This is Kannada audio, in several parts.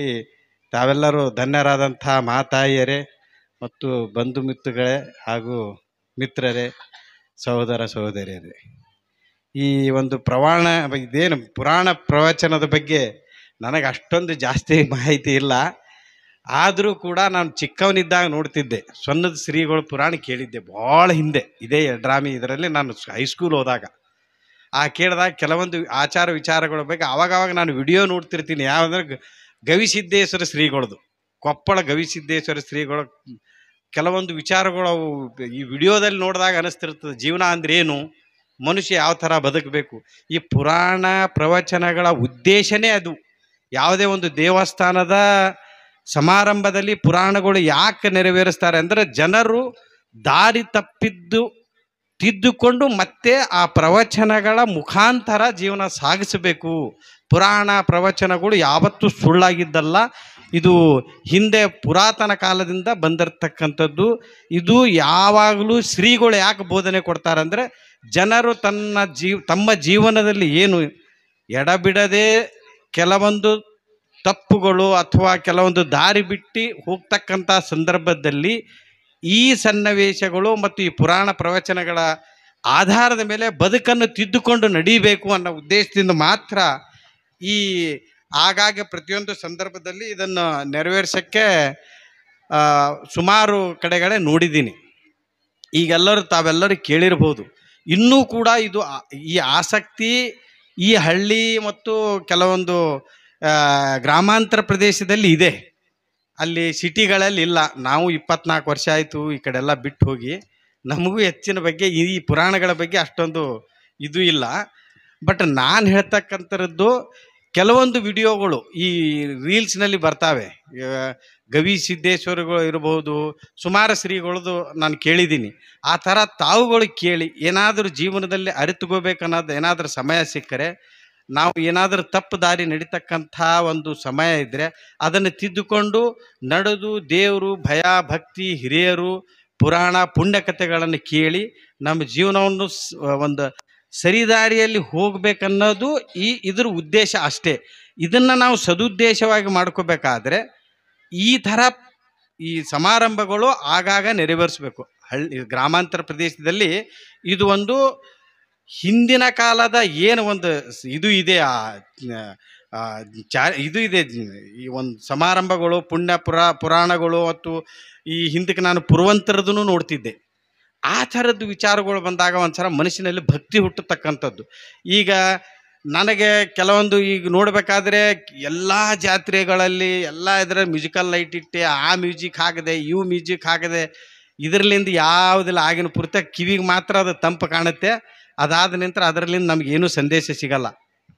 ಇಲ್ಲಿ ತಾವೆಲ್ಲರೂ ಧನ್ಯರಾದಂಥ ಮಾತಾಯಿಯರೇ ಮತ್ತು ಬಂಧು ಮಿತ್ರಗಳೇ ಹಾಗೂ ಮಿತ್ರರೇ ಸಹೋದರ ಸಹೋದರಿಯರೇ ಈ ಒಂದು ಪ್ರವಾಣ ಇದೇನು ಪುರಾಣ ಪ್ರವಚನದ ಬಗ್ಗೆ ನನಗೆ ಅಷ್ಟೊಂದು ಜಾಸ್ತಿ ಮಾಹಿತಿ ಇಲ್ಲ ಆದರೂ ಕೂಡ ನಾನು ಚಿಕ್ಕವನಿದ್ದಾಗ ನೋಡ್ತಿದ್ದೆ ಸೊನ್ನದ ಶ್ರೀಗಳು ಪುರಾಣ ಕೇಳಿದ್ದೆ ಭಾಳ ಹಿಂದೆ ಇದೇ ಡ್ರಾಮಿ ಇದರಲ್ಲಿ ನಾನು ಹೈಸ್ಕೂಲ್ ಹೋದಾಗ ಆ ಕೇಳಿದಾಗ ಕೆಲವೊಂದು ಆಚಾರ ವಿಚಾರಗಳ ಬಗ್ಗೆ ಆವಾಗವಾಗ ನಾನು ವಿಡಿಯೋ ನೋಡ್ತಿರ್ತೀನಿ ಯಾವಂದ್ರೆ ಗವಿಸಿದ್ದೇಶ್ವರ ಶ್ರೀಗಳದು ಕೊಪ್ಪಳ ಗವಿಸಿದ್ದೇಶ್ವರ ಶ್ರೀಗಳ ಕೆಲವೊಂದು ವಿಚಾರಗಳು ಅವು ಈ ವಿಡಿಯೋದಲ್ಲಿ ನೋಡಿದಾಗ ಅನಿಸ್ತಿರ್ತದೆ ಜೀವನ ಅಂದ್ರೆ ಏನು ಮನುಷ್ಯ ಯಾವ ಥರ ಬದುಕಬೇಕು ಈ ಪುರಾಣ ಪ್ರವಚನಗಳ ಉದ್ದೇಶನೇ ಅದು ಯಾವುದೇ ಒಂದು ದೇವಸ್ಥಾನದ ಸಮಾರಂಭದಲ್ಲಿ ಪುರಾಣಗಳು ಯಾಕೆ ನೆರವೇರಿಸ್ತಾರೆ ಅಂದರೆ ಜನರು ದಾರಿ ತಪ್ಪಿದ್ದು ತಿದ್ದುಕೊಂಡು ಮತ್ತೆ ಆ ಪ್ರವಚನಗಳ ಮುಖಾಂತರ ಜೀವನ ಸಾಗಿಸಬೇಕು ಪುರಾಣ ಪ್ರವಚನಗಳು ಯಾವತ್ತೂ ಸುಳ್ಳಾಗಿದ್ದಲ್ಲ ಇದು ಹಿಂದೆ ಪುರಾತನ ಕಾಲದಿಂದ ಬಂದಿರತಕ್ಕಂಥದ್ದು ಇದು ಯಾವಾಗಲೂ ಶ್ರೀಗಳು ಯಾಕೆ ಬೋಧನೆ ಕೊಡ್ತಾರಂದರೆ ಜನರು ತನ್ನ ಜೀವ ತಮ್ಮ ಜೀವನದಲ್ಲಿ ಏನು ಎಡಬಿಡದೆ ಕೆಲವೊಂದು ತಪ್ಪುಗಳು ಅಥವಾ ಕೆಲವೊಂದು ದಾರಿ ಬಿಟ್ಟು ಹೋಗ್ತಕ್ಕಂಥ ಸಂದರ್ಭದಲ್ಲಿ ಈ ಸನ್ನಿವೇಶಗಳು ಮತ್ತು ಈ ಪುರಾಣ ಪ್ರವಚನಗಳ ಆಧಾರದ ಮೇಲೆ ಬದುಕನ್ನು ತಿದ್ದುಕೊಂಡು ನಡೀಬೇಕು ಅನ್ನೋ ಉದ್ದೇಶದಿಂದ ಮಾತ್ರ ಈ ಆಗಾಗ ಪ್ರತಿಯೊಂದು ಸಂದರ್ಭದಲ್ಲಿ ಇದನ್ನು ನೆರವೇರ್ಸೋಕ್ಕೆ ಸುಮಾರು ಕಡೆಗಳೇ ನೋಡಿದ್ದೀನಿ ಈಗೆಲ್ಲರೂ ತಾವೆಲ್ಲರೂ ಕೇಳಿರ್ಬೋದು ಇನ್ನೂ ಕೂಡ ಇದು ಈ ಆಸಕ್ತಿ ಈ ಹಳ್ಳಿ ಮತ್ತು ಕೆಲವೊಂದು ಗ್ರಾಮಾಂತರ ಪ್ರದೇಶದಲ್ಲಿ ಇದೆ ಅಲ್ಲಿ ಸಿಟಿಗಳಲ್ಲಿ ಇಲ್ಲ ನಾವು ಇಪ್ಪತ್ನಾಲ್ಕು ವರ್ಷ ಆಯಿತು ಈ ಕಡೆಲ್ಲ ಬಿಟ್ಟು ಹೋಗಿ ನಮಗೂ ಹೆಚ್ಚಿನ ಬಗ್ಗೆ ಈ ಪುರಾಣಗಳ ಬಗ್ಗೆ ಅಷ್ಟೊಂದು ಇದು ಇಲ್ಲ ಬಟ್ ನಾನು ಹೇಳ್ತಕ್ಕಂಥದ್ದು ಕೆಲವೊಂದು ವಿಡಿಯೋಗಳು ಈ ರೀಲ್ಸ್ನಲ್ಲಿ ಬರ್ತಾವೆ ಗವಿ ಸಿದ್ದೇಶ್ವರಗಳು ಇರಬಹುದು ಸುಮಾರು ಶ್ರೀಗಳದು ನಾನು ಕೇಳಿದ್ದೀನಿ ಆ ಥರ ತಾವುಗಳು ಕೇಳಿ ಏನಾದರೂ ಜೀವನದಲ್ಲಿ ಅರಿತುಕೋಬೇಕನ್ನೋದು ಏನಾದರೂ ಸಮಯ ಸಿಕ್ಕರೆ ನಾವು ಏನಾದರೂ ತಪ್ಪು ದಾರಿ ನಡೀತಕ್ಕಂಥ ಒಂದು ಸಮಯ ಇದ್ದರೆ ಅದನ್ನು ತಿದ್ದುಕೊಂಡು ನಡೆದು ದೇವರು ಭಯ ಭಕ್ತಿ ಹಿರಿಯರು ಪುರಾಣ ಪುಣ್ಯಕಥೆಗಳನ್ನು ಕೇಳಿ ನಮ್ಮ ಜೀವನವನ್ನು ಒಂದು ಸರಿದಾರಿಯಲ್ಲಿ ಹೋಗಬೇಕನ್ನೋದು ಈ ಇದ್ರ ಉದ್ದೇಶ ಅಷ್ಟೇ ಇದನ್ನು ನಾವು ಸದುದ್ದೇಶವಾಗಿ ಮಾಡ್ಕೋಬೇಕಾದ್ರೆ ಈ ಥರ ಈ ಸಮಾರಂಭಗಳು ಆಗಾಗ ನೆರವೇರಿಸಬೇಕು ಹಳ್ಳಿ ಗ್ರಾಮಾಂತರ ಪ್ರದೇಶದಲ್ಲಿ ಇದು ಒಂದು ಹಿಂದಿನ ಕಾಲದ ಏನು ಒಂದು ಇದು ಇದೆ ಆ ಚಾ ಇದು ಇದೆ ಈ ಒಂದು ಸಮಾರಂಭಗಳು ಪುಣ್ಯ ಪುರಾ ಪುರಾಣಗಳು ಮತ್ತು ಈ ಹಿಂದಕ್ಕೆ ನಾನು ಪುರುವಂತರದೂ ನೋಡ್ತಿದ್ದೆ ಆ ಥರದ್ದು ವಿಚಾರಗಳು ಬಂದಾಗ ಒಂದು ಸಲ ಮನಸ್ಸಿನಲ್ಲಿ ಭಕ್ತಿ ಹುಟ್ಟತಕ್ಕಂಥದ್ದು ಈಗ ನನಗೆ ಕೆಲವೊಂದು ಈಗ ನೋಡಬೇಕಾದ್ರೆ ಎಲ್ಲ ಜಾತ್ರೆಗಳಲ್ಲಿ ಎಲ್ಲ ಇದರ ಮ್ಯೂಸಿಕಲ್ ಲೈಟ್ ಇಟ್ಟೆ ಆ ಮ್ಯೂಸಿಕ್ ಹಾಕದೆ ಇವು ಮ್ಯೂಸಿಕ್ ಹಾಕದೆ ಇದ್ರಲ್ಲಿಂದ ಯಾವುದಿಲ್ಲ ಆಗಿನ ಪುರ್ತ ಕಿವಿಗೆ ಮಾತ್ರ ಅದು ತಂಪು ಕಾಣುತ್ತೆ ಅದಾದ ನಂತರ ಅದರಲ್ಲಿಂದ ನಮಗೇನು ಸಂದೇಶ ಸಿಗಲ್ಲ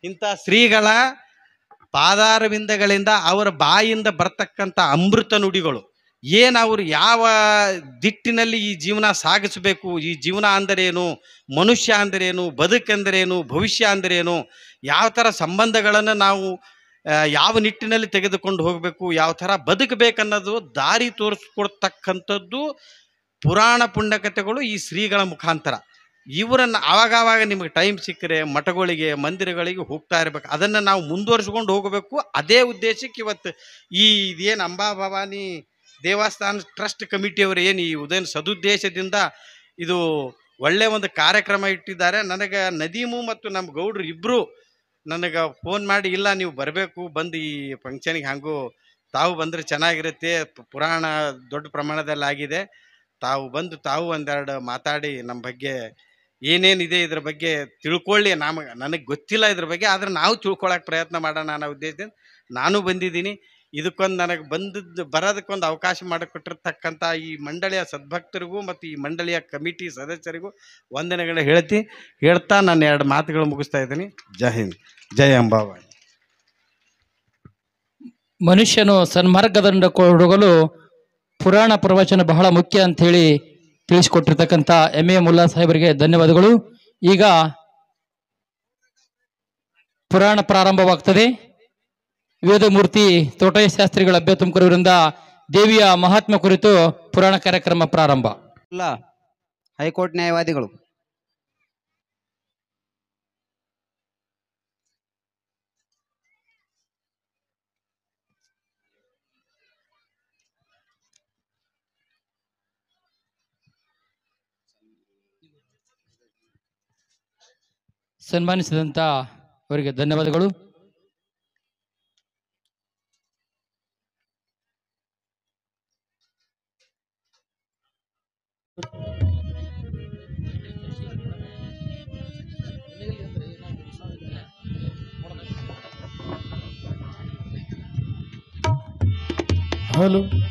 ಇಂಥ ಶ್ರೀಗಳ ಪಾದಾರವಿಂದಗಳಿಂದ ಅವರ ಬಾಯಿಂದ ಬರ್ತಕ್ಕಂಥ ಅಮೃತ ನುಡಿಗಳು ಏನು ಅವರು ಯಾವ ದಿಟ್ಟಿನಲ್ಲಿ ಈ ಜೀವನ ಸಾಗಿಸಬೇಕು ಈ ಜೀವನ ಅಂದರೇನು ಮನುಷ್ಯ ಅಂದರೇನು ಬದುಕೆಂದರೇನು ಭವಿಷ್ಯ ಅಂದರೇನು ಯಾವ ಥರ ಸಂಬಂಧಗಳನ್ನು ನಾವು ಯಾವ ನಿಟ್ಟಿನಲ್ಲಿ ತೆಗೆದುಕೊಂಡು ಹೋಗಬೇಕು ಯಾವ ಥರ ಬದುಕಬೇಕನ್ನೋದು ದಾರಿ ತೋರಿಸ್ಕೊಡ್ತಕ್ಕಂಥದ್ದು ಪುರಾಣ ಪುಂಡಕತೆಗಳು ಈ ಶ್ರೀಗಳ ಮುಖಾಂತರ ಇವರನ್ನು ಆವಾಗವಾಗ ನಿಮಗೆ ಟೈಮ್ ಸಿಕ್ಕರೆ ಮಠಗಳಿಗೆ ಮಂದಿರಗಳಿಗೆ ಹೋಗ್ತಾ ಇರಬೇಕು ಅದನ್ನು ನಾವು ಮುಂದುವರಿಸ್ಕೊಂಡು ಹೋಗಬೇಕು ಅದೇ ಉದ್ದೇಶಕ್ಕೆ ಇವತ್ತು ಈ ಇದೇನು ಅಂಬಾ ಭವಾನಿ ದೇವಸ್ಥಾನ ಟ್ರಸ್ಟ್ ಕಮಿಟಿಯವರು ಏನು ಈ ಉದಯನ ಸದುದ್ದೇಶದಿಂದ ಇದು ಒಳ್ಳೆಯ ಒಂದು ಕಾರ್ಯಕ್ರಮ ಇಟ್ಟಿದ್ದಾರೆ ನನಗೆ ನದೀಮು ಮತ್ತು ನಮ್ಮ ಗೌಡ್ರು ಇಬ್ಬರು ನನಗೆ ಫೋನ್ ಮಾಡಿ ಇಲ್ಲ ನೀವು ಬರಬೇಕು ಬಂದು ಈ ಫಂಕ್ಷನಿಗೆ ಹಾಗೂ ತಾವು ಬಂದರೆ ಚೆನ್ನಾಗಿರುತ್ತೆ ಪುರಾಣ ದೊಡ್ಡ ಪ್ರಮಾಣದಲ್ಲಿ ಆಗಿದೆ ತಾವು ಬಂದು ತಾವು ಒಂದೆರಡು ಮಾತಾಡಿ ನಮ್ಮ ಬಗ್ಗೆ ಏನೇನಿದೆ ಇದ್ರ ಬಗ್ಗೆ ತಿಳ್ಕೊಳ್ಳಿ ನಮಗೆ ನನಗೆ ಗೊತ್ತಿಲ್ಲ ಇದ್ರ ಬಗ್ಗೆ ಆದರೆ ನಾವು ತಿಳ್ಕೊಳ್ಳೋಕೆ ಪ್ರಯತ್ನ ಮಾಡೋಣ ಅನ್ನೋ ಉದ್ದೇಶದಿಂದ ನಾನು ಬಂದಿದ್ದೀನಿ ಇದಕ್ಕೊಂದು ನನಗೆ ಬಂದದ್ದು ಬರೋದಕ್ಕೊಂದು ಅವಕಾಶ ಮಾಡಿಕೊಟ್ಟಿರ್ತಕ್ಕಂಥ ಈ ಮಂಡಳಿಯ ಸದ್ಭಕ್ತರಿಗೂ ಮತ್ತು ಈ ಮಂಡಳಿಯ ಕಮಿಟಿ ಸದಸ್ಯರಿಗೂ ವಂದನೆಗಳ ಹೇಳ್ತಿ ಹೇಳ್ತಾ ನಾನು ಎರಡು ಮಾತುಗಳು ಮುಗಿಸ್ತಾ ಇದ್ದೀನಿ ಜೈ ಹಿಂದ್ ಜೈ ಅಂಬಾಬಾಯಿ ಮನುಷ್ಯನು ಸನ್ಮಾರ್ಗದಂಡ ಹುಡುಗಲು ಪುರಾಣ ಪ್ರವಚನ ಬಹಳ ಮುಖ್ಯ ಅಂಥೇಳಿ ತಿಳಿಸಿಕೊಟ್ಟಿರ್ತಕ್ಕಂಥ ಎಂ ಎ ಮುಲ್ಲಾ ಸಾಹೇಬರಿಗೆ ಧನ್ಯವಾದಗಳು ಈಗ ಪುರಾಣ ಪ್ರಾರಂಭವಾಗ್ತದೆ ವೇದಮೂರ್ತಿ ತೋಟಯ್ಯ ಶಾಸ್ತ್ರಿಗಳ ಅಭ್ಯ ತುಮಕೂರಿಂದ ದೇವಿಯ ಮಹಾತ್ಮ ಕುರಿತು ಪುರಾಣ ಕಾರ್ಯಕ್ರಮ ಪ್ರಾರಂಭ ಹೈಕೋರ್ಟ್ ನ್ಯಾಯವಾದಿಗಳು ಸನ್ಮಾನಿಸಿದಂಥ ಅವರಿಗೆ ಧನ್ಯವಾದಗಳು ಹಲೋ